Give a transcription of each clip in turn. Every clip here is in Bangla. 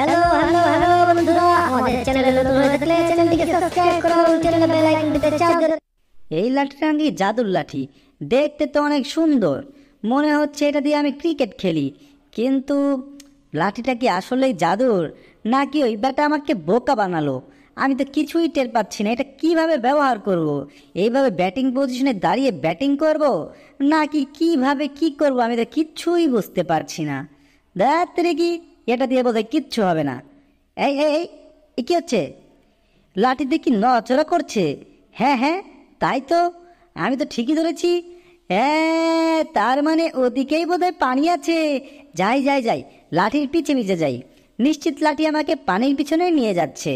হ্যালো হ্যালো হ্যালো বন্ধুরা আমাদের চ্যানেলে নতুন হয়ে থাকলে চ্যানেলটিকে সাবস্ক্রাইব করো চ্যানেলে বেল আইকনটিতে চাপ এই লাঠিটা নাকি জাদুর লাঠি দেখতে তো অনেক সুন্দর মনে হচ্ছে এটা দিয়ে আমি ক্রিকেট খেলি কিন্তু লাঠিটা কি আসলেই জাদুর নাকি ওই ব্যাটা আমাকে বোকা বানালো আমি তো কিছুই টের পাচ্ছি না এটা কিভাবে ব্যবহার করব। এইভাবে ব্যাটিং পজিশনে দাঁড়িয়ে ব্যাটিং করব। নাকি কিভাবে কি করব আমি তো কিচ্ছুই বুঝতে পারছি না দেখ কি এটা দিয়ে বোধহয় কিচ্ছু হবে না এই এই এই কী হচ্ছে লাঠি দিয়ে কি নড়াচড়া করছে হ্যাঁ হ্যাঁ তাই তো আমি তো ঠিকই ধরেছি হ্যাঁ তার মানে ওদিকেই বোধহয় পানি আছে যাই যাই যাই লাঠির পিছে পিছে যাই নিশ্চিত লাঠি আমাকে পানির পিছনে নিয়ে যাচ্ছে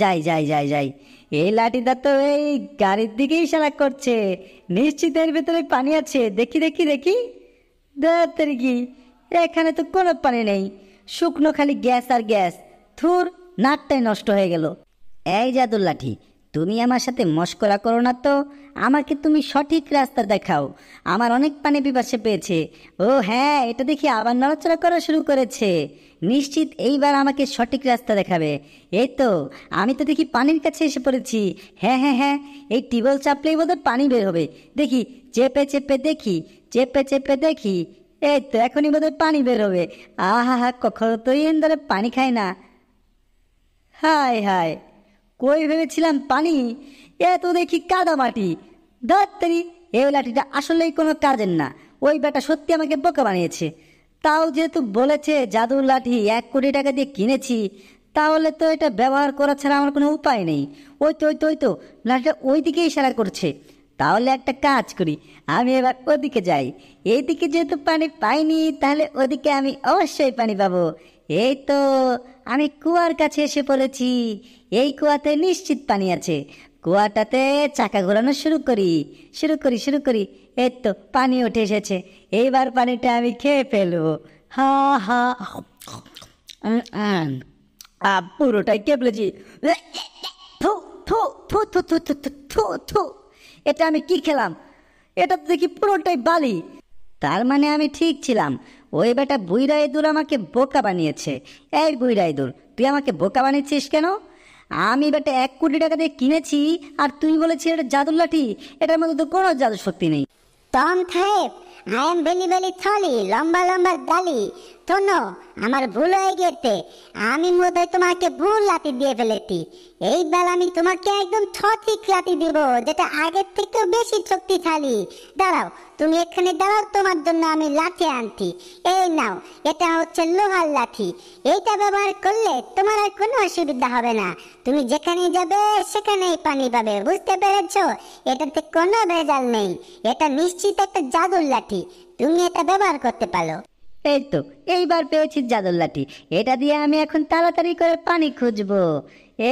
যাই যাই যাই যাই এই লাঠিটা তো এই গাড়ির দিকেই সারা করছে নিশ্চিতের ভেতরে পানি আছে দেখি দেখি দেখি দেখি এখানে তো কোনো পানি নেই শুকনো খালি গ্যাস আর গ্যাস থুর নাকটাই নষ্ট হয়ে গেল এই জাদুর লাঠি তুমি আমার সাথে মস্করা করো না তো আমাকে তুমি সঠিক রাস্তা দেখাও আমার অনেক পানি পিপাসে পেয়েছে ও হ্যাঁ এটা দেখি আবার নড়াচড়া করা শুরু করেছে নিশ্চিত এইবার আমাকে সঠিক রাস্তা দেখাবে এই তো আমি তো দেখি পানির কাছে এসে পড়েছি হ্যাঁ হ্যাঁ হ্যাঁ এই টিবল চাপলেই বোধহয় পানি বের হবে দেখি চেপে চেপে দেখি চেপে চেপে দেখি এই তো এখনই বোধহয় পানি বেরোবে আহা হা কখনো তো ধরে পানি খায় না হায় হায় কই ভেবেছিলাম পানি এ তো দেখি কাদা মাটি ধরতেরি এই লাঠিটা আসলেই কোনো কাজের না ওই ব্যাটা সত্যি আমাকে বোকা বানিয়েছে তাও যেহেতু বলেছে জাদুর লাঠি এক কোটি টাকা দিয়ে কিনেছি তাহলে তো এটা ব্যবহার করা ছাড়া আমার কোনো উপায় নেই ওই তো ওই তো ওই তো লাঠিটা ওই দিকে ইশারা করছে তাহলে একটা কাজ করি আমি এবার ওদিকে যাই এইদিকে যেহেতু পানি পাইনি তাহলে ওদিকে আমি অবশ্যই পানি পাবো এই তো আমি কুয়ার কাছে এসে পড়েছি এই কুয়াতে নিশ্চিত পানি আছে কুয়াটাতে চাকা ঘোরানো শুরু করি শুরু করি শুরু করি এই তো পানি উঠে এসেছে এইবার পানিটা আমি খেয়ে ফেলবো হা হা পুরোটাই কে থু থু থু থু থু থু থু থু এটা আমি কি খেলাম এটা তো দেখি পুরোটাই বালি তার মানে আমি ঠিক ছিলাম ওই বেটা বুইরা ইঁদুর আমাকে বোকা বানিয়েছে এই বুইরা ইঁদুর তুই আমাকে বোকা বানিয়েছিস কেন আমি বেটা এক কোটি টাকা দিয়ে কিনেছি আর তুই বলেছিস এটা জাদুর লাঠি এটার মধ্যে তো কোনো জাদু শক্তি নেই টম সাহেব আই এম বেলি বেলি থলি লম্বা লম্বা শোনো আমার ভুল হয়ে গেছে আমি বোধহয় তোমাকে ভুল লাতি দিয়ে ফেলেছি এইবার আমি তোমাকে একদম সঠিক লাতি দিব যেটা আগের থেকে বেশি শক্তিশালী দাঁড়াও তুমি এখানে দাঁড়াও তোমার জন্য আমি লাঠি আনছি এই নাও এটা হচ্ছে লোহার লাঠি এইটা ব্যবহার করলে তোমার আর কোনো অসুবিধা হবে না তুমি যেখানে যাবে সেখানেই পানি পাবে বুঝতে পেরেছ এটাতে কোনো ভেজাল নেই এটা নিশ্চিত একটা জাদুর লাঠি তুমি এটা ব্যবহার করতে পারো এই তো এইবার পেয়েছি জাদুর লাঠি এটা দিয়ে আমি এখন তাড়াতাড়ি করে পানি খুঁজবো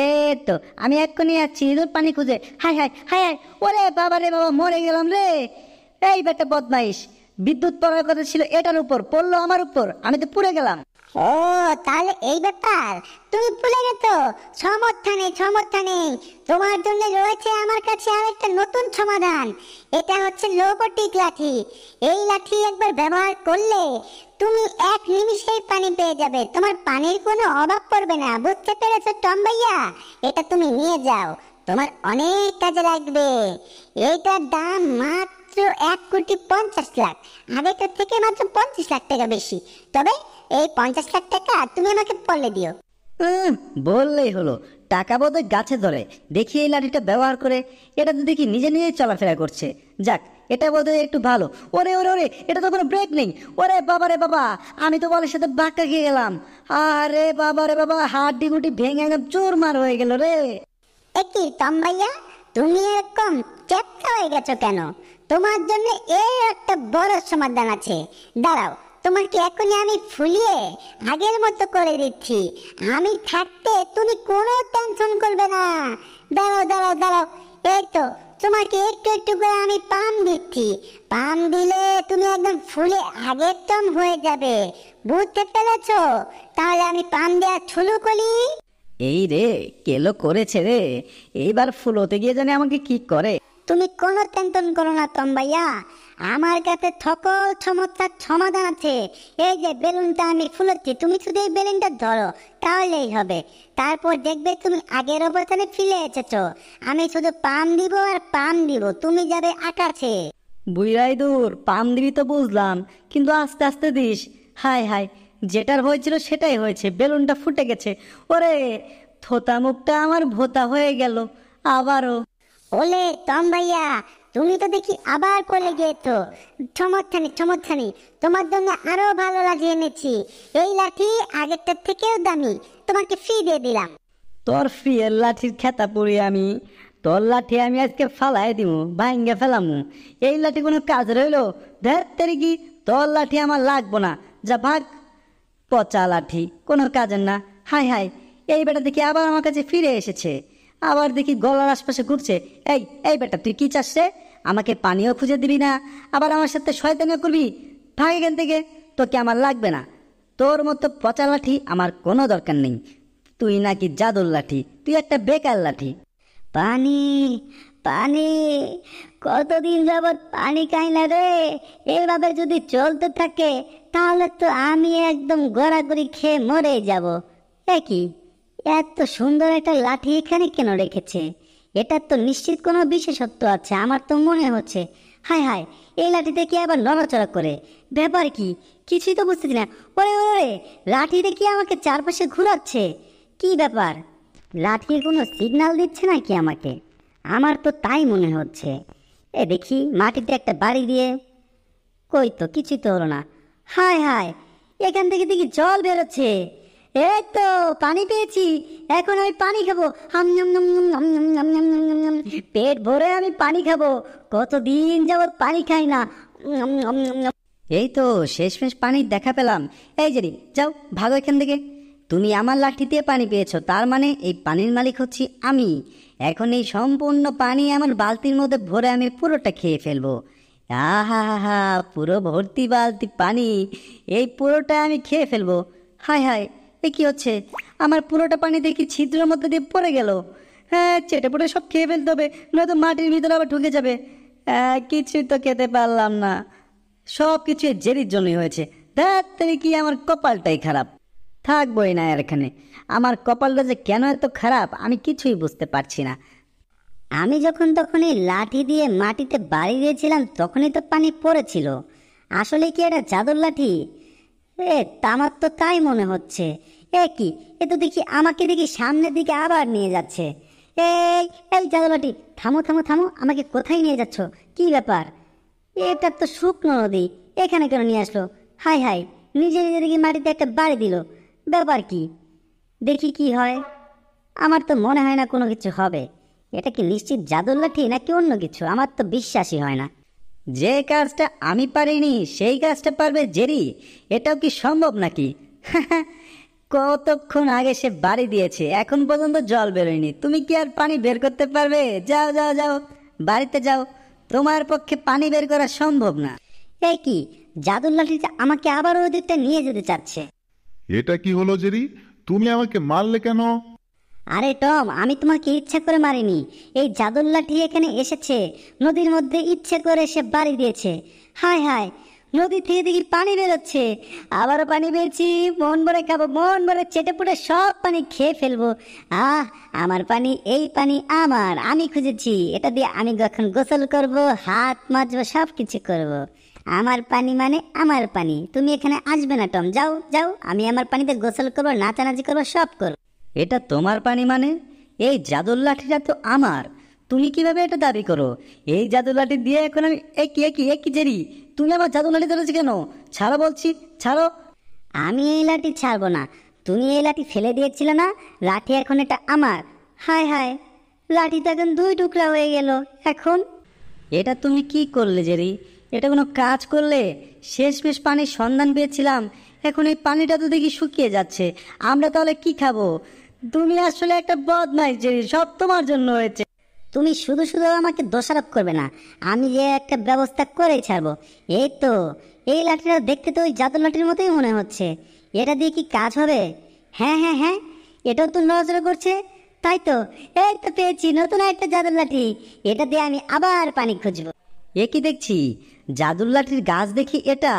এ তো আমি এক্ষুনি যাচ্ছি ইঁদুর পানি খুঁজে হাই হাই হাই হাই ওরে বাবা রে বাবা মরে গেলাম রে এই বেটা বদমাইশ বিদ্যুৎ পড়ার কথা ছিল এটার উপর পড়লো আমার উপর আমি তো পুড়ে গেলাম ও তাহলে এই ব্যাপার তুমি ভুলে গেছো সমর্থা নেই সমর্থা নেই তোমার জন্য রয়েছে আমার কাছে আর একটা নতুন সমাধান এটা হচ্ছে লোবটিক লাঠি এই লাঠি একবার ব্যবহার করলে তুমি এক নিমিষেই পানি পেয়ে যাবে তোমার পানির কোনো অভাব পড়বে না বুঝতে পেরেছো টম ভাইয়া এটা তুমি নিয়ে যাও তোমার অনেক কাজে লাগবে এইটার দাম মাত্র মাত্র এক কোটি পঞ্চাশ লাখ আগের থেকে মাত্র পঞ্চাশ লাখ টাকা বেশি তবে এই পঞ্চাশ লাখ টাকা তুমি আমাকে বলে দিও বললেই হলো টাকা বোধ গাছে ধরে দেখি এই লাঠিটা ব্যবহার করে এটা তো দেখি নিজে নিজে চলাফেরা করছে যাক এটা বোধহয় একটু ভালো ওরে ওরে ওরে এটা তো কোনো ব্রেক নেই ওরে বাবা রে বাবা আমি তো বলের সাথে বাঁকা খেয়ে গেলাম আরে বাবা রে বাবা হাড্ডি গুটি ভেঙে একদম মার হয়ে গেল রে একই তম ভাইয়া তুমি এরকম চেপটা হয়ে গেছো কেন তোমার জন্য এই একটা বড় সমাধান আছে দাঁড়াও তোমাকে এখন আমি ফুলিয়ে আগের মতো করে দিচ্ছি আমি থাকতে তুমি কোনো টেনশন করবে না দাঁড়াও দাঁড়াও দাঁড়াও এই তো তোমাকে একটু একটু করে আমি পাম দিচ্ছি পাম দিলে তুমি একদম ফুলে আগের টম হয়ে যাবে বুঝতে পেরেছ তাহলে আমি পাম দেওয়া ছুলু করি এই রে কেলো করেছে রে এইবার হতে গিয়ে জানে আমাকে কি করে তুমি কোনো টেনশন করো না তম্বাইয়া আমার কাছে সকল সমস্যার সমাধান আছে এই যে বেলুনটা আমি ফুলেছি তুমি শুধু এই বেলুনটা ধরো তাহলেই হবে তারপর দেখবে তুমি আগের অবস্থানে ফিরে এসেছ আমি শুধু পাম দিব আর পাম দিব তুমি যাবে আকাশে বুইরাই দূর পাম দিবি তো বুঝলাম কিন্তু আস্তে আস্তে দিস হাই হাই যেটার হয়েছিল সেটাই হয়েছে বেলুনটা ফুটে গেছে ওরে থোতা মুখটা আমার ভোতা হয়ে গেল আবারও ওলে টম ভাইয়া তুমি তো দেখি আবার কলে গিয়েছো চমৎখানি চমৎখানি তোমার জন্য আরো ভালো লাগে এনেছি এই লাঠি আগেরটার থেকেও দামি তোমাকে ফ্রি দিয়ে দিলাম তোর এর লাঠির খেতা পড়ি আমি তোর লাঠি আমি আজকে ফালাই দিব ভাঙ্গে ফেলামু এই লাঠি কোনো কাজ রইলো তেরি কি তোর লাঠি আমার লাগবো না যা ভাগ পচা লাঠি কোনো কাজের না হাই হাই এই বেটা দেখি আবার আমার কাছে ফিরে এসেছে আবার দেখি গলার আশপাশে ঘুরছে এই এই বেটা তুই কি চাস আমাকে পানিও খুঁজে দিবি না আবার আমার সাথে শয়তানিও করবি ভাগ এখান থেকে তোকে আমার লাগবে না তোর মতো পচা লাঠি আমার কোনো দরকার নেই তুই নাকি জাদুর লাঠি তুই একটা বেকার লাঠি পানি পানি কতদিন যাবৎ পানি খাই না রে এভাবে যদি চলতে থাকে তাহলে তো আমি একদম গড়াগড়ি খেয়ে মরে যাব একই এত সুন্দর একটা লাঠি এখানে কেন রেখেছে এটার তো নিশ্চিত কোনো বিশেষত্ব আছে আমার তো মনে হচ্ছে হায় হায় এই লাঠিতে কি আবার নড়াচড়া করে ব্যাপার কি কিছুই তো বুঝতেছি না ওরে ওরে লাঠিতে কি আমাকে চারপাশে ঘুরাচ্ছে কি ব্যাপার লাঠির কোনো সিগনাল দিচ্ছে নাকি আমাকে আমার তো তাই মনে হচ্ছে এ দেখি মাটিতে একটা বাড়ি দিয়ে কই তো কিছুই তো হলো না হায় হায় এখান থেকে দেখি জল বেরোচ্ছে এই তো পানি পেয়েছি এখন আমি পানি খাবো পেট ভরে আমি পানি খাবো কতদিন যাবৎ পানি খাই না এই তো শেষমেশ পানির দেখা পেলাম এই যে যাও ভাগো এখান থেকে তুমি আমার লাঠি দিয়ে পানি পেয়েছো তার মানে এই পানির মালিক হচ্ছি আমি এখন এই সম্পূর্ণ পানি আমার বালতির মধ্যে ভরে আমি পুরোটা খেয়ে ফেলবো আহা হা পুরো ভর্তি বালতি পানি এই পুরোটা আমি খেয়ে ফেলবো হায় হায় এ কি হচ্ছে আমার পুরোটা পানি দেখি ছিদ্রের মধ্যে দিয়ে পড়ে গেল হ্যাঁ চেটে পড়ে সব খেয়ে ফেলতে হবে নয়তো মাটির ভিতরে আবার ঢুকে যাবে কিছুই তো খেতে পারলাম না সব কিছু জেরির জন্যই হয়েছে তুমি কি আমার কপালটাই খারাপ থাকবোই না আর এখানে আমার কপালটা যে কেন এত খারাপ আমি কিছুই বুঝতে পারছি না আমি যখন তখন এই লাঠি দিয়ে মাটিতে বাড়ি দিয়েছিলাম তখনই তো পানি পড়েছিল আসলে কি এটা চাদর লাঠি এ আমার তো তাই মনে হচ্ছে এ কি এ তো দেখি আমাকে দেখি সামনের দিকে আবার নিয়ে যাচ্ছে এই এই জাদুলাটি থামো থামো থামো আমাকে কোথায় নিয়ে যাচ্ছ কি ব্যাপার এটা তো শুকনো নদী এখানে কেন নিয়ে আসলো হাই হাই নিজে নিজে দেখি মাটিতে একটা বাড়ি দিল ব্যাপার কি দেখি কি হয় আমার তো মনে হয় না কোনো কিছু হবে এটা কি নিশ্চিত জাদুর লাঠি নাকি অন্য কিছু আমার তো বিশ্বাসই হয় না যে কাজটা আমি পারিনি সেই কাজটা পারবে জেরি এটাও কি সম্ভব নাকি কতক্ষণ আগে সে বাড়ি দিয়েছে এখন পর্যন্ত জল বেরোয়নি তুমি কি আর পানি বের করতে পারবে যাও যাও যাও বাড়িতে যাও তোমার পক্ষে পানি বের করা সম্ভব না এই কি জাদুর লাঠি আমাকে আবার ওই দিকটা নিয়ে যেতে চাচ্ছে এটা কি হলো জেরি তুমি আমাকে মারলে কেন আরে টম আমি তোমাকে ইচ্ছে করে মারিনি এই জাদুর লাঠি এখানে এসেছে নদীর মধ্যে ইচ্ছে করে সে বাড়ি দিয়েছে হায় হায় নদী থেকে দেখি পানি বেরোচ্ছে আবারও পানি বেরছি মন ভরে খাবো মন ভরে চেটে পুটে সব পানি খেয়ে ফেলবো আহ আমার পানি এই পানি আমার আমি খুঁজেছি এটা দিয়ে আমি যখন গোসল করব হাত মাজবো সব কিছু করবো আমার পানি মানে আমার পানি তুমি এখানে আসবে না টম যাও যাও আমি আমার পানিতে গোসল করবো নাচানাচি করবো সব করবো এটা তোমার পানি মানে এই জাদুর লাঠিটা তো আমার তুমি কিভাবে এটা দাবি করো এই জাদুর লাঠি দিয়ে এখন আমি একই একই একই জেরি তুমি আমার জাদুর লাঠি ধরেছি কেন ছাড়ো বলছি ছাড়ো আমি এই লাঠি ছাড়বো না তুমি এই লাঠি ফেলে দিয়েছিলে না লাঠি এখন এটা আমার হায় হায় লাঠিটা এখন দুই টুকরা হয়ে গেল এখন এটা তুমি কি করলে জেরি এটা কোনো কাজ করলে শেষমেশ পানির সন্ধান পেয়েছিলাম এখন এই পানিটা তো দেখি শুকিয়ে যাচ্ছে আমরা তাহলে কি খাবো তুমি আসলে একটা বদমাইশ জেরি সব তোমার জন্য হয়েছে তুমি শুধু শুধু আমাকে দোষারোপ করবে না আমি যে একটা ব্যবস্থা করেই ছাড়বো এই তো এই লাঠিটা দেখতে তো ওই জাদুর লাঠির মতোই মনে হচ্ছে এটা দিয়ে কি কাজ হবে হ্যাঁ হ্যাঁ হ্যাঁ এটাও তো নজরে করছে তাই তো এই তো পেয়েছি নতুন একটা জাদুর লাঠি এটা দিয়ে আমি আবার পানি খুঁজবো এ কি দেখছি জাদুর লাঠির গাছ দেখি এটা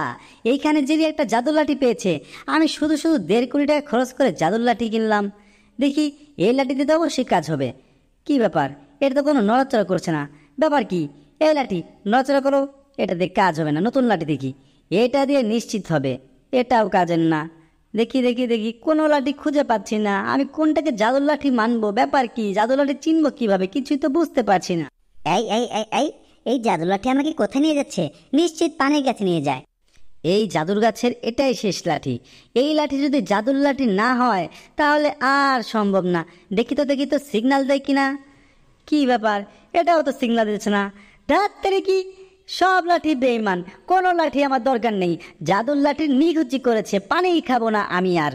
এইখানে যদি একটা জাদুর লাঠি পেয়েছে আমি শুধু শুধু দেড় কোটি টাকা খরচ করে জাদুর লাঠি কিনলাম দেখি এই লাঠিতে তো অবশ্যই কাজ হবে কি ব্যাপার এটা তো কোনো নড়াচড়া করছে না ব্যাপার কি এই লাঠি নড়াচড়া করো এটা দিয়ে কাজ হবে না নতুন লাঠি দেখি এটা দিয়ে নিশ্চিত হবে এটাও কাজের না দেখি দেখি দেখি কোনো লাঠি খুঁজে পাচ্ছি না আমি কোনটাকে জাদুর লাঠি মানবো ব্যাপার কি জাদুর লাঠি চিনবো কিভাবে কিছুই তো বুঝতে পারছি না এই এই এই এই এই জাদুর লাঠি আমাকে কোথায় নিয়ে যাচ্ছে নিশ্চিত পানির কাছে নিয়ে যায় এই জাদুর গাছের এটাই শেষ লাঠি এই লাঠি যদি জাদুর লাঠি না হয় তাহলে আর সম্ভব না দেখি তো দেখি তো সিগনাল দেয় কি না কী ব্যাপার এটাও তো সিগনাল দিচ্ছে না ডাক্তারে কি সব লাঠি বেইমান কোনো লাঠি আমার দরকার নেই জাদুর লাঠি নিগুচি করেছে পানিই খাবো না আমি আর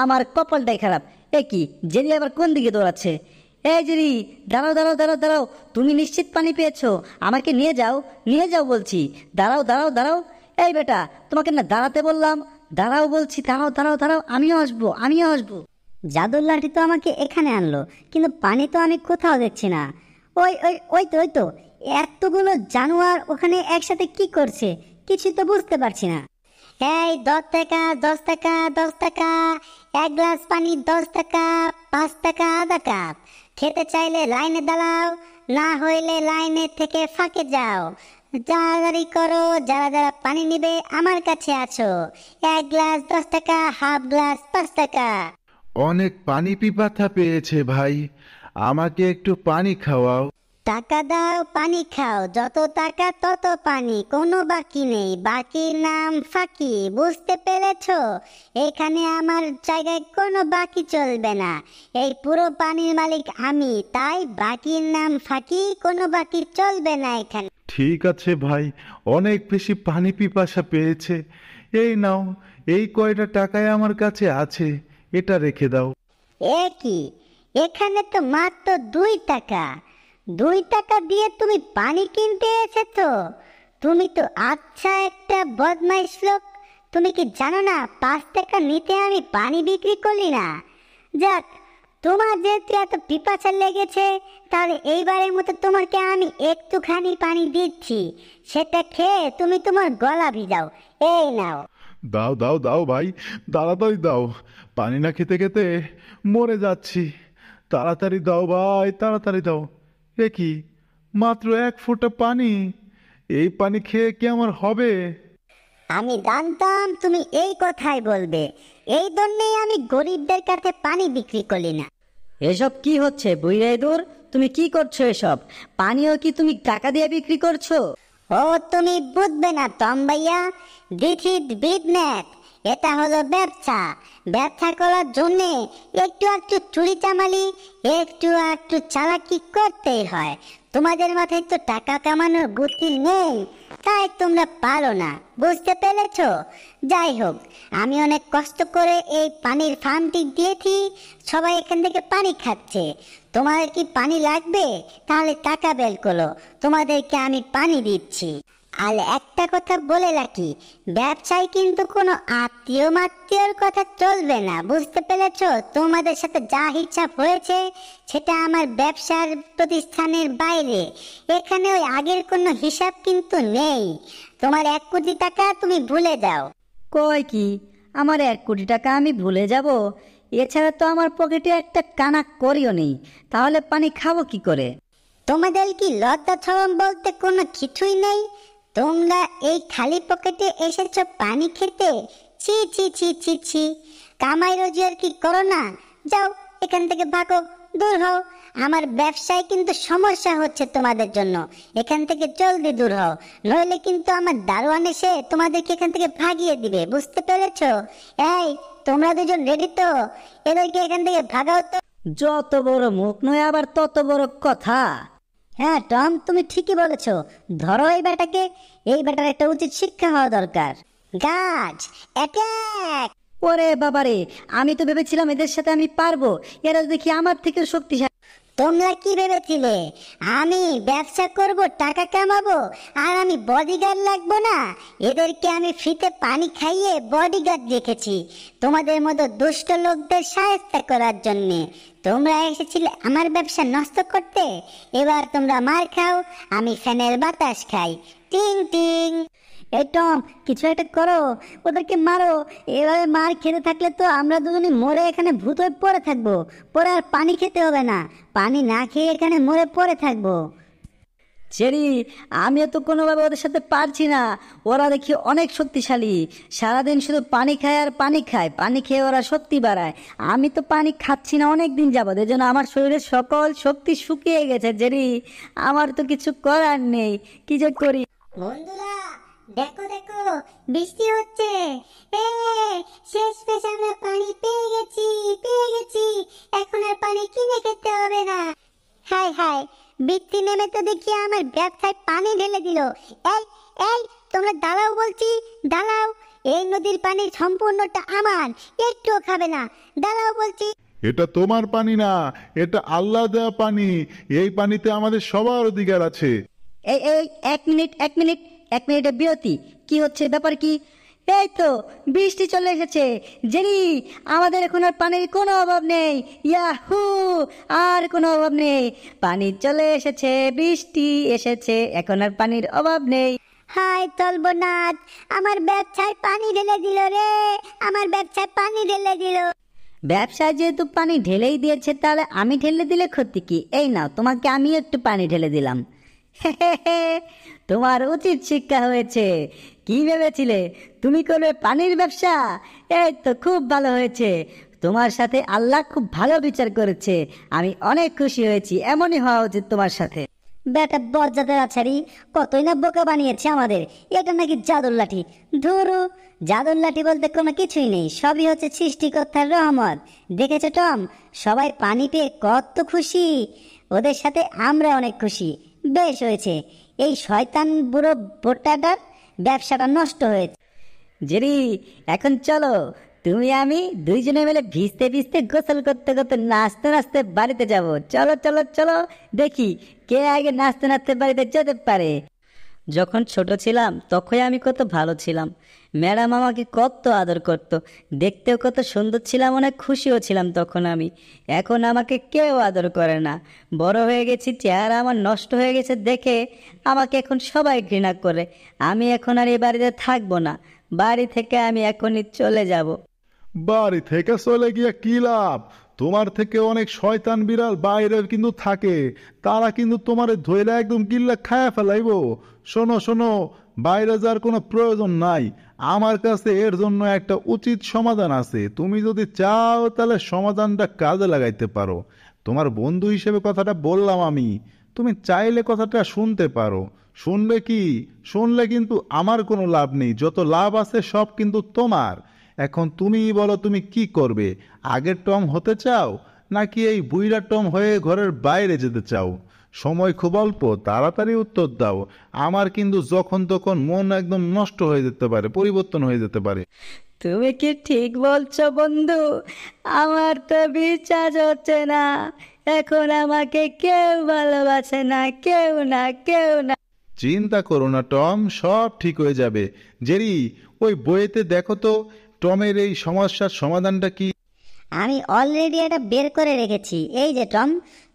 আমার কপালটাই খারাপ এ কি জেনি আবার কোন দিকে দৌড়াচ্ছে এই জেরি দাঁড়াও দাঁড়াও দাঁড়াও দাঁড়াও তুমি নিশ্চিত পানি পেয়েছো আমাকে নিয়ে যাও নিয়ে যাও বলছি দাঁড়াও দাঁড়াও দাঁড়াও এই বেটা তোমাকে না দাঁড়াতে বললাম দাঁড়াও বলছি দাঁড়াও দাঁড়াও দাঁড়াও আমিও আসবো আমিও আসবো জাদুর লাঠি তো আমাকে এখানে আনলো কিন্তু পানি তো আমি কোথাও দেখছি না ওই ওই ওই তো ওই তো এতগুলো জানোয়ার ওখানে একসাথে কি করছে কিছু তো বুঝতে পারছি না এই দশ টাকা দশ টাকা দশ টাকা এক গ্লাস পানি দশ টাকা পাঁচ টাকা আধা কাপ খেতে চাইলে লাইনে দাঁড়াও না হইলে লাইনে থেকে ফাঁকে যাও জাগারি করো যারা যারা পানি নিবে আমার কাছে আছো এক গ্লাস দশ টাকা হাফ গ্লাস পাঁচ টাকা অনেক পানি পিপাথা পেয়েছে ভাই আমাকে একটু পানি খাওয়াও টাকা দাও পানি খাও যত টাকা তত পানি কোনো বাকি নেই বাকির নাম ফাঁকি বুঝতে পেরেছ এখানে আমার জায়গায় কোনো বাকি চলবে না এই পুরো পানির মালিক আমি তাই বাকির নাম ফাঁকি কোনো বাকি চলবে না এখানে ঠিক আছে ভাই অনেক বেশি পানি পিপাসা পেয়েছে এই নাও এই কয়টা টাকায় আমার কাছে আছে এটা রেখে দাও এ কি এখানে তো মাত্র দুই টাকা দুই টাকা দিয়ে তুমি পানি কিনতে এসেছো তুমি তো আচ্ছা একটা বদমাইশ লোক তুমি কি জানো না পাঁচ টাকা নিতে আমি পানি বিক্রি করলি না যাক তোমার যেহেতু এত পিপাসা লেগেছে তাহলে এইবারের মতো তোমাকে আমি একটুখানি পানি দিচ্ছি সেটা খেয়ে তুমি তোমার গলা ভিজাও এই নাও দাও দাও দাও ভাই তাড়াতাড়ি দাও পানি না খেতে খেতে মরে যাচ্ছি তাড়াতাড়ি দাও ভাই তাড়াতাড়ি দাও এ কি মাত্র এক ফোঁটা পানি এই পানি খেয়ে কি আমার হবে আমি জানতাম তুমি এই কথাই বলবে এই জন্যেই আমি গরিবদের কাছে পানি বিক্রি করি না এসব কি হচ্ছে বুইরাইদুর তুমি কি করছো এসব পানিও কি তুমি টাকা দিয়ে বিক্রি করছো ও তুমি বুঝবে না তম্বাইয়া দিস ইজ বিজনেস এটা হলো ব্যবসা ব্যবসা করার জন্যে একটু একটু চুরি চামালি একটু একটু চালাকি করতেই হয় তোমাদের মাথায় তো টাকা কামানোর গতি নেই তাই তোমরা পারো না বুঝতে পেরেছ যাই হোক আমি অনেক কষ্ট করে এই পানির ফার্মটি দিয়েছি সবাই এখান থেকে পানি খাচ্ছে তোমার কি পানি লাগবে তাহলে টাকা বের করো তোমাদেরকে আমি পানি দিচ্ছি আর একটা কথা বলে রাখি ব্যবসায় কিন্তু কোনো আত্মীয় মাত্মীয়র কথা চলবে না বুঝতে পেরেছ তোমাদের সাথে যা হিসাব হয়েছে সেটা আমার ব্যবসার প্রতিষ্ঠানের বাইরে এখানে ওই আগের কোনো হিসাব কিন্তু নেই তোমার এক কোটি টাকা তুমি ভুলে যাও কই কি আমার এক কোটি টাকা আমি ভুলে যাব এছাড়া তো আমার পকেটে একটা কানা করিও নেই তাহলে পানি খাবো কি করে তোমাদের কি লজ্জা ছড়ম বলতে কোনো কিছুই নেই তোমরা এই খালি পকেটে এসেছ পানি খেতে ছি ছি ছি ছি ছি কামাই রোজগার কি করো না যাও এখান থেকে ভাগো দূর হও আমার ব্যবসায় কিন্তু সমস্যা হচ্ছে তোমাদের জন্য এখান থেকে জলদি দূর হও নইলে কিন্তু আমার দারোয়ান এসে তোমাদেরকে এখান থেকে ভাগিয়ে দিবে বুঝতে পেরেছ এই তোমরা দুজন রেডি তো এদেরকে এখান থেকে ভাগাও তো যত বড় মুখ নয় আবার তত বড় কথা হ্যাঁ টম তুমি ঠিকই বলেছ ধরো এই বেটাকে এই বেটার একটা উচিত শিক্ষা হওয়া দরকার গাছ ওরে বাবারে আমি তো ভেবেছিলাম এদের সাথে আমি পারবো এরা দেখি আমার থেকে শক্তিশালী তোমরা কি ভেবেছিলে আমি ব্যবসা করব টাকা কামাবো আর আমি বডিগার্ড লাগবো না এদেরকে আমি ফ্রিতে পানি খাইয়ে বডিগার্ড রেখেছি তোমাদের মতো দুষ্ট লোকদের সাহায্য করার জন্যে তোমরা এসেছিলে আমার ব্যবসা নষ্ট করতে এবার তোমরা মার খাও আমি ফ্যানের বাতাস খাই টিং টিং এই টম কিছু একটা করো ওদেরকে মারো এভাবে মার খেতে থাকলে তো আমরা দুজনে মরে এখানে ভূত হয়ে পড়ে থাকবো পরে আর পানি খেতে হবে না পানি না খেয়ে এখানে মরে পড়ে থাকবো চেরি আমিও তো কোনোভাবে ওদের সাথে পারছি না ওরা দেখি অনেক শক্তিশালী সারাদিন শুধু পানি খায় আর পানি খায় পানি খেয়ে ওরা শক্তি বাড়ায় আমি তো পানি খাচ্ছি না অনেক দিন যাবো এই জন্য আমার শরীরের সকল শক্তি শুকিয়ে গেছে জেরি আমার তো কিছু করার নেই কি যে করি বন্ধুরা দেখো দেখো বৃষ্টি হচ্ছে শেষ পেশ আমরা পানি পেয়ে গেছি পেয়ে গেছি এখন আর পানি কিনে খেতে হবে না হাই হাই বৃষ্টি নেমে তো দেখি আমার ব্যবসায় পানি ঢেলে দিল এই এই তোমরা দাঁড়াও বলছি দাঁড়াও এই নদীর পানি সম্পূর্ণটা আমার একটুও খাবে না দাঁড়াও বলছি এটা তোমার পানি না এটা আল্লাহ দেওয়া পানি এই পানিতে আমাদের সবার অধিকার আছে এই এই এক মিনিট এক মিনিট এক মিনিটে বিরতি কি হচ্ছে ব্যাপার কি এই তো বৃষ্টি চলে এসেছে জেরি আমাদের এখন আর পানির কোনো অভাব নেই ইয়াহু আর কোনো অভাব নেই পানি চলে এসেছে বৃষ্টি এসেছে এখন আর পানির অভাব নেই হাই তলবনাথ আমার ব্যবসায় পানি ঢেলে দিল রে আমার ব্যবসায় পানি ঢেলে দিল ব্যবসায় যেহেতু পানি ঢেলেই দিয়েছে তাহলে আমি ঢেলে দিলে ক্ষতি কি এই নাও তোমাকে আমি একটু পানি ঢেলে দিলাম তোমার উচিত শিক্ষা হয়েছে কি ভেবেছিলে তুমি করবে পানির ব্যবসা এই তো খুব ভালো হয়েছে তোমার সাথে আল্লাহ খুব ভালো বিচার করেছে আমি অনেক খুশি হয়েছি এমনই হওয়া উচিত তোমার সাথে বেটা বজ্জাদের ছাড়ি কতই না বোকা বানিয়েছে আমাদের এটা নাকি জাদুর লাঠি ধরু জাদুর লাঠি বলতে কোনো কিছুই নেই সবই হচ্ছে সৃষ্টিকর্তার রহমত দেখেছো টম সবাই পানি পেয়ে কত খুশি ওদের সাথে আমরা অনেক খুশি বেশ হয়েছে এই শয়তান বুড়ো বোটাটার ব্যবসাটা নষ্ট হয়েছে জেরি এখন চলো তুমি আমি দুইজনে মিলে ভিজতে ভিজতে গোসল করতে করতে নাচতে নাচতে বাড়িতে যাব চলো চলো চলো দেখি কে আগে নাচতে নাচতে বাড়িতে যেতে পারে যখন ছোট ছিলাম তখনই আমি কত ভালো ছিলাম ম্যাডাম আমাকে কত আদর করত দেখতেও কত সুন্দর ছিলাম অনেক খুশিও ছিলাম তখন আমি এখন আমাকে কেউ আদর করে না বড় হয়ে গেছি চেহারা আমার নষ্ট হয়ে গেছে দেখে আমাকে এখন সবাই ঘৃণা করে আমি এখন আর এই বাড়িতে থাকবো না বাড়ি থেকে আমি এখনই চলে যাব বাড়ি থেকে চলে গিয়ে কি লাভ তোমার থেকে অনেক শয়তান বিড়াল বাইরে কিন্তু থাকে তারা কিন্তু তোমার ধৈরা একদম গিল্লা খায়া ফেলাইব শোনো শোনো বাইরে যাওয়ার কোনো প্রয়োজন নাই আমার কাছে এর জন্য একটা উচিত সমাধান আছে তুমি যদি চাও তাহলে সমাধানটা কাজে লাগাইতে পারো তোমার বন্ধু হিসেবে কথাটা বললাম আমি তুমি চাইলে কথাটা শুনতে পারো শুনবে কি শুনলে কিন্তু আমার কোনো লাভ নেই যত লাভ আছে সব কিন্তু তোমার এখন তুমি বলো তুমি কি করবে আগের টম হতে চাও নাকি এই বুইরা টম হয়ে ঘরের বাইরে যেতে চাও সময় খুব অল্প তাড়াতাড়ি উত্তর দাও আমার কিন্তু যখন তখন মন একদম নষ্ট হয়ে যেতে পারে পরিবর্তন হয়ে যেতে পারে তুমি কি ঠিক বলছো বন্ধু আমার তো বিশ্বাস হচ্ছে না এখন আমাকে কেউ ভালোবাসে না কেউ না কেউ না চিন্তা করো না টম সব ঠিক হয়ে যাবে জেরি ওই বইয়েতে দেখো তো টমের এই সমস্যার সমাধানটা কি আমি অলরেডি এটা বের করে রেখেছি এই যে টম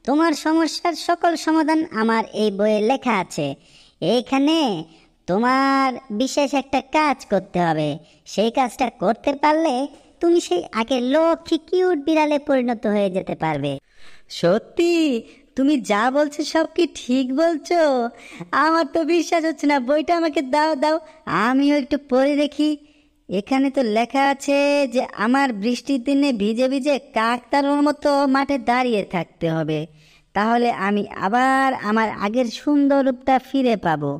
তোমার সমস্যার সকল সমাধান আমার এই বইয়ে লেখা আছে এইখানে তোমার বিশেষ একটা কাজ করতে হবে সেই কাজটা করতে পারলে তুমি সেই আগে লক্ষ্মী কিউট বিড়ালে পরিণত হয়ে যেতে পারবে সত্যি তুমি যা বলছো সব কি ঠিক বলছো আমার তো বিশ্বাস হচ্ছে না বইটা আমাকে দাও দাও আমিও একটু পড়ে দেখি এখানে তো লেখা আছে যে আমার বৃষ্টির দিনে ভিজে ভিজে কাকতারোর মতো মাঠে দাঁড়িয়ে থাকতে হবে তাহলে আমি আবার আমার আগের সুন্দর রূপটা ফিরে পাবো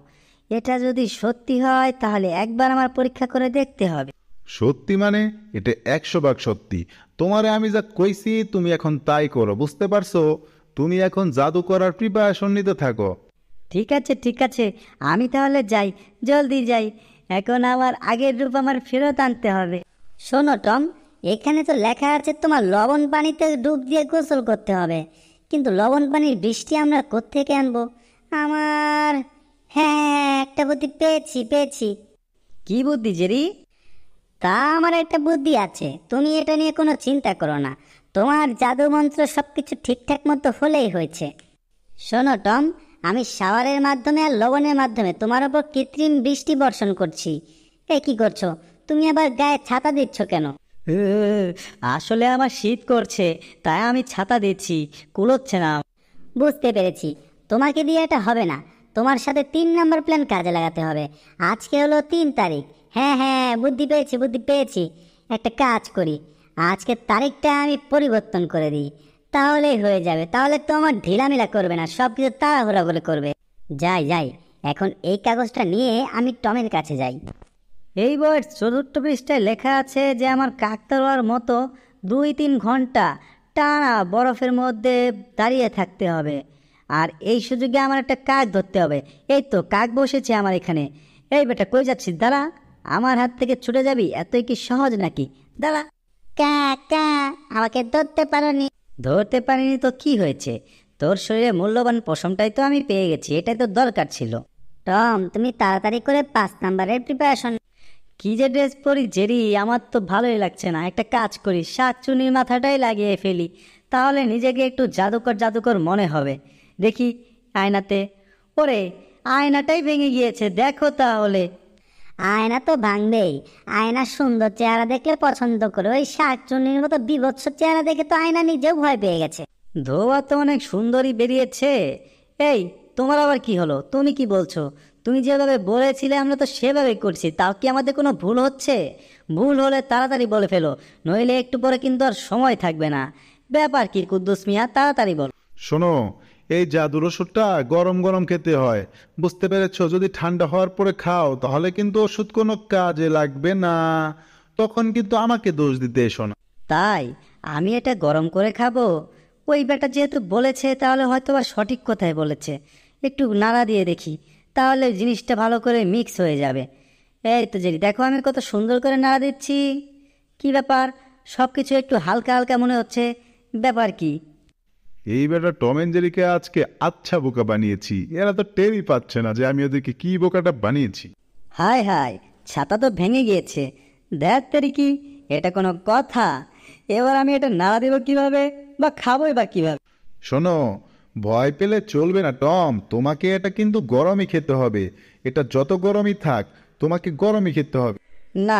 এটা যদি সত্যি হয় তাহলে একবার আমার পরীক্ষা করে দেখতে হবে সত্যি মানে এটা একশো ভাগ সত্যি তোমারে আমি যা কইছি তুমি এখন তাই করো বুঝতে পারছো তুমি এখন জাদু করার প্রিপারেশন নিতে থাকো ঠিক আছে ঠিক আছে আমি তাহলে যাই জলদি যাই এখন আমার আগের রূপ আমার ফেরত আনতে হবে শোনো টম এখানে তো লেখা আছে তোমার লবণ পানিতে ডুব দিয়ে গোসল করতে হবে কিন্তু লবণ পানির বৃষ্টি আমরা কোত্থেকে আনবো আমার হ্যাঁ, হ্যাঁ, হ্যাঁ একটা বুদ্ধি পেয়েছি পেয়েছি কি বুদ্ধি জেরি তা আমার একটা বুদ্ধি আছে তুমি এটা নিয়ে কোনো চিন্তা করো না তোমার জাদু মন্ত্র সব কিছু ঠিকঠাক মতো হলেই হয়েছে শোনো টম আমি শাওয়ারের মাধ্যমে আর লবণের মাধ্যমে তোমার ওপর কৃত্রিম বৃষ্টি বর্ষণ করছি এ কি করছো তুমি আবার গায়ে ছাতা দিচ্ছ কেন আসলে আমার শীত করছে তাই আমি ছাতা দিচ্ছি কুলোচ্ছে না বুঝতে পেরেছি তোমাকে দিয়ে এটা হবে না তোমার সাথে তিন নম্বর প্ল্যান কাজে লাগাতে হবে আজকে হলো তিন তারিখ হ্যাঁ হ্যাঁ বুদ্ধি পেয়েছি বুদ্ধি পেয়েছি একটা কাজ করি আজকের তারিখটা আমি পরিবর্তন করে দিই তাহলেই হয়ে যাবে তাহলে তো আমার ঢিলামিলা করবে না সব কিছু তাড়াহুড়া করে করবে যাই যাই এখন এই কাগজটা নিয়ে আমি টমের কাছে যাই এই বইয়ের চতুর্থ পৃষ্ঠায় লেখা আছে যে আমার কাকতারোয়ার মতো দুই তিন ঘন্টা টানা বরফের মধ্যে দাঁড়িয়ে থাকতে হবে আর এই সুযোগে আমার একটা কাক ধরতে হবে এই তো কাক বসেছে আমার এখানে এই বেটা কই যাচ্ছিস দাঁড়া আমার হাত থেকে ছুটে যাবি এতই কি সহজ নাকি দাঁড়া কা কা আমাকে ধরতে পারোনি ধরতে পারিনি তো কি হয়েছে তোর শরীরে মূল্যবান পশমটাই তো আমি পেয়ে গেছি এটাই তো দরকার ছিল টম তুমি তাড়াতাড়ি করে পাঁচ নাম্বারের প্রিপারেশন কি যে ড্রেস পরি জেরি আমার তো ভালোই লাগছে না একটা কাজ করি সাত চুনির মাথাটাই লাগিয়ে ফেলি তাহলে নিজেকে একটু জাদুকর জাদুকর মনে হবে দেখি আয়নাতে ওরে আয়নাটাই ভেঙে গিয়েছে দেখো তাহলে আয়না তো ভাঙবেই আয়নার সুন্দর চেহারা দেখলে পছন্দ করে ওই শাকচুনির মতো বিভৎস চেহারা দেখে তো আয়না নিজেও ভয় পেয়ে গেছে ধোয়া তো অনেক সুন্দরই বেরিয়েছে এই তোমার আবার কি হলো তুমি কি বলছো তুমি যেভাবে বলেছিলে আমরা তো সেভাবে করছি তাও কি আমাদের কোনো ভুল হচ্ছে ভুল হলে তাড়াতাড়ি বলে ফেলো নইলে একটু পরে কিন্তু আর সময় থাকবে না ব্যাপার কি কুদ্দুস মিয়া তাড়াতাড়ি বল শোনো এই জাদুর ওষুধটা গরম গরম খেতে হয় বুঝতে পেরেছ যদি ঠান্ডা হওয়ার পরে খাও তাহলে কিন্তু ওষুধ কোনো কাজে লাগবে না তখন কিন্তু আমাকে দোষ দিতে এসো না তাই আমি এটা গরম করে খাবো ওই বেটা যেহেতু বলেছে তাহলে হয়তো বা সঠিক কথাই বলেছে একটু নাড়া দিয়ে দেখি তাহলে জিনিসটা ভালো করে মিক্স হয়ে যাবে এই তো জেরি দেখো আমি কত সুন্দর করে নাড়া দিচ্ছি কি ব্যাপার সব কিছু একটু হালকা হালকা মনে হচ্ছে ব্যাপার কি এই বেটা টম এঞ্জেলিকে আজকে আচ্ছা বোকা বানিয়েছি এরা তো টেরই পাচ্ছে না যে আমি ওদেরকে কি বোকাটা বানিয়েছি হায় হায় ছাতা তো ভেঙে গিয়েছে দেখ কি এটা কোনো কথা এবার আমি এটা নাড়া দেব কিভাবে বা খাবোই বা কিভাবে শোনো ভয় পেলে চলবে না টম তোমাকে এটা কিন্তু গরমই খেতে হবে এটা যত গরমই থাক তোমাকে গরমই খেতে হবে না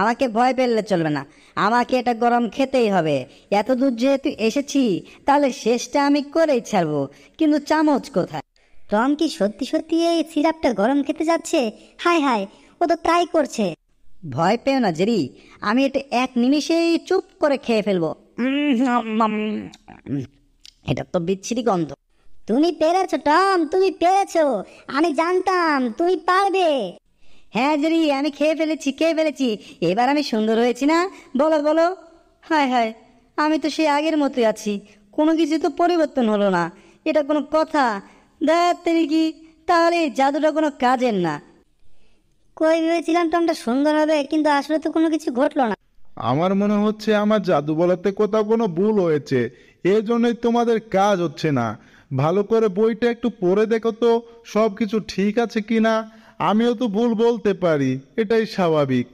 আমাকে ভয় পেলে চলবে না আমাকে এটা গরম খেতেই হবে এত দূর যেহেতু এসেছি তাহলে শেষটা আমি করেই ছাড়বো কিন্তু চামচ কোথায় টম কি সত্যি সত্যি এই সিরাপটা গরম খেতে যাচ্ছে হায় হায় ও তো তাই করছে ভয় পেও না জেরি আমি এটা এক নিমিষেই চুপ করে খেয়ে ফেলবো এটা তো বিচ্ছিরি গন্ধ তুমি পেরেছো টম তুমি পেরেছো আমি জানতাম তুমি পারবে হ্যাঁ জরি আমি খেয়ে ফেলেছি খেয়ে ফেলেছি এবার আমি সুন্দর হয়েছি না বলো বলো হায় হায় আমি তো সেই আগের মতোই আছি কোনো কিছু তো পরিবর্তন হলো না এটা কোনো কথা দেখি কি তাহলে জাদুটা কোনো কাজের না কই ভেবেছিলাম আমরা সুন্দর হবে কিন্তু আসলে তো কোনো কিছু ঘটলো না আমার মনে হচ্ছে আমার জাদু বলাতে কোথাও কোনো ভুল হয়েছে এজন্যই জন্যই তোমাদের কাজ হচ্ছে না ভালো করে বইটা একটু পড়ে দেখো তো সব কিছু ঠিক আছে কি না আমিও তো ভুল বলতে পারি এটাই স্বাভাবিক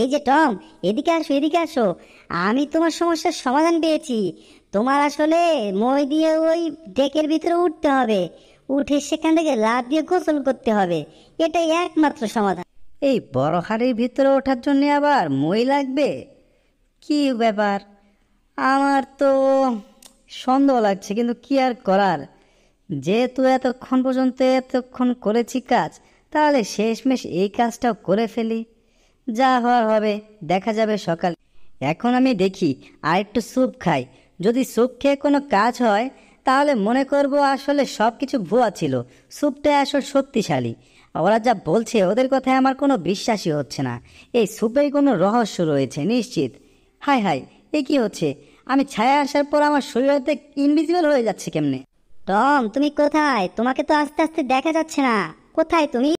এই যে টম এদিকে আসো এদিকে আসো আমি তোমার সমস্যার সমাধান পেয়েছি তোমার আসলে মই দিয়ে ওই ডেকের ভিতরে উঠতে হবে উঠে সেখান থেকে লাভ দিয়ে গোসল করতে হবে এটাই একমাত্র সমাধান এই বড় হাড়ির ভিতরে ওঠার জন্য আবার মই লাগবে কি ব্যাপার আমার তো সন্দেহ লাগছে কিন্তু কি আর করার যেহেতু এতক্ষণ পর্যন্ত এতক্ষণ করেছি কাজ তাহলে শেষমেশ এই কাজটাও করে ফেলি যা হওয়ার হবে দেখা যাবে সকাল এখন আমি দেখি আর একটু স্যুপ খাই যদি স্যুপ খেয়ে কোনো কাজ হয় তাহলে মনে করব আসলে সব কিছু ভুয়া ছিল স্যুপটা আসলে শক্তিশালী ওরা যা বলছে ওদের কথায় আমার কোনো বিশ্বাসই হচ্ছে না এই স্যুপেই কোনো রহস্য রয়েছে নিশ্চিত হাই হাই এ কি হচ্ছে আমি ছায়া আসার পর আমার শরীরতে ইনভিজিবল হয়ে যাচ্ছে কেমনে টম তুমি কোথায় তোমাকে তো আস্তে আস্তে দেখা যাচ্ছে না কোথায় তুমি